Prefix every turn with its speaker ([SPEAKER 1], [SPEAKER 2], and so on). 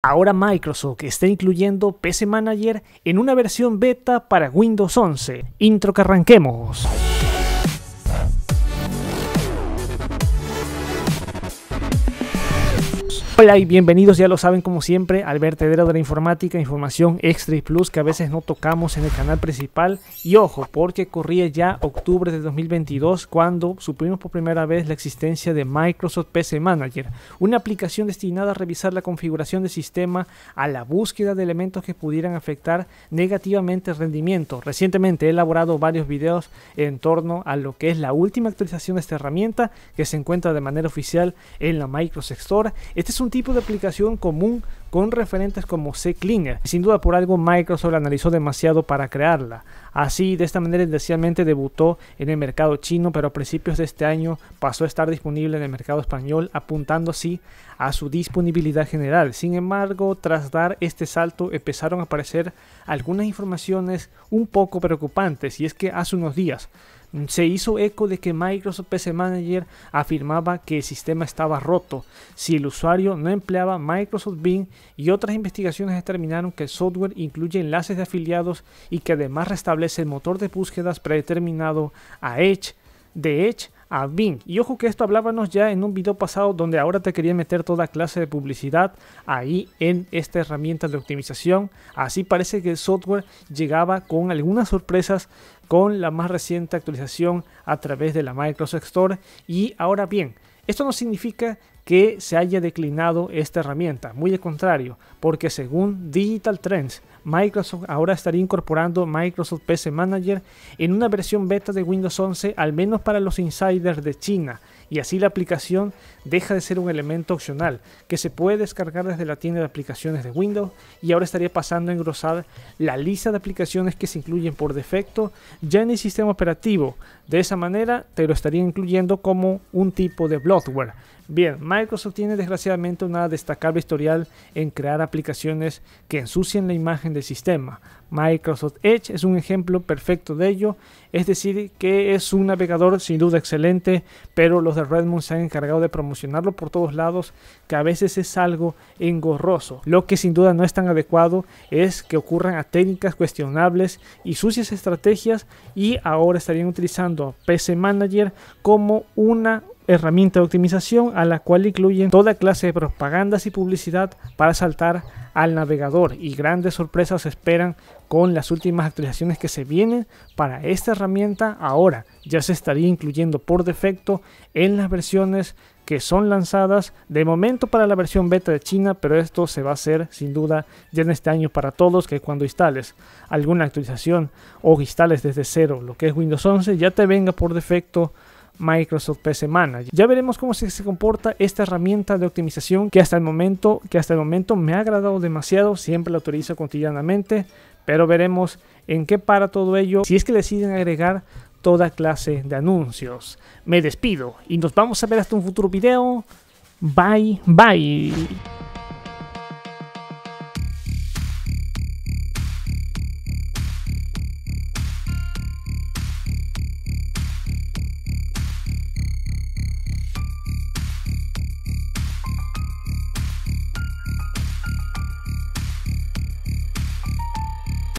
[SPEAKER 1] Ahora Microsoft está incluyendo PC Manager en una versión beta para Windows 11. Intro que arranquemos. Hola y bienvenidos, ya lo saben como siempre, al vertedero de la informática, información extra y plus que a veces no tocamos en el canal principal. Y ojo, porque corría ya octubre de 2022 cuando supimos por primera vez la existencia de Microsoft PC Manager, una aplicación destinada a revisar la configuración del sistema a la búsqueda de elementos que pudieran afectar negativamente el rendimiento. Recientemente he elaborado varios videos en torno a lo que es la última actualización de esta herramienta que se encuentra de manera oficial en la Microsoft Store. Este es un tipo de aplicación común con referentes como Cleaner Sin duda por algo Microsoft la analizó demasiado para crearla. Así, de esta manera inicialmente debutó en el mercado chino, pero a principios de este año pasó a estar disponible en el mercado español, apuntando así a su disponibilidad general. Sin embargo, tras dar este salto empezaron a aparecer algunas informaciones un poco preocupantes, y es que hace unos días se hizo eco de que Microsoft PC Manager afirmaba que el sistema estaba roto si el usuario no empleaba Microsoft Bing y otras investigaciones determinaron que el software incluye enlaces de afiliados y que además restablece el motor de búsquedas predeterminado a Edge de Edge a Bing. Y ojo que esto hablábamos ya en un video pasado donde ahora te quería meter toda clase de publicidad ahí en esta herramienta de optimización. Así parece que el software llegaba con algunas sorpresas con la más reciente actualización a través de la Microsoft Store. Y ahora bien, esto no significa que se haya declinado esta herramienta, muy al contrario, porque según Digital Trends, Microsoft ahora estaría incorporando Microsoft PC Manager en una versión beta de Windows 11, al menos para los insiders de China, y así la aplicación deja de ser un elemento opcional que se puede descargar desde la tienda de aplicaciones de Windows y ahora estaría pasando a engrosar la lista de aplicaciones que se incluyen por defecto ya en el sistema operativo. De esa manera te lo estaría incluyendo como un tipo de bloatware Bien, Microsoft tiene desgraciadamente una destacable historial en crear aplicaciones que ensucian la imagen del sistema. Microsoft Edge es un ejemplo perfecto de ello, es decir, que es un navegador sin duda excelente, pero los de Redmond se han encargado de promocionarlo por todos lados, que a veces es algo engorroso. Lo que sin duda no es tan adecuado es que ocurran a técnicas cuestionables y sucias estrategias y ahora estarían utilizando PC Manager como una herramienta de optimización a la cual incluyen toda clase de propagandas y publicidad para saltar al navegador y grandes sorpresas se esperan con las últimas actualizaciones que se vienen para esta herramienta ahora ya se estaría incluyendo por defecto en las versiones que son lanzadas de momento para la versión beta de China, pero esto se va a hacer sin duda ya en este año para todos, que cuando instales alguna actualización o instales desde cero lo que es Windows 11, ya te venga por defecto Microsoft PC Manager. Ya veremos cómo se, comporta esta herramienta de optimización que hasta el momento, que hasta el momento me ha agradado demasiado, siempre la utilizo cotidianamente, pero veremos en qué para todo ello si es que deciden agregar toda clase de anuncios. Me despido y nos vamos a ver hasta un futuro video. Bye, bye.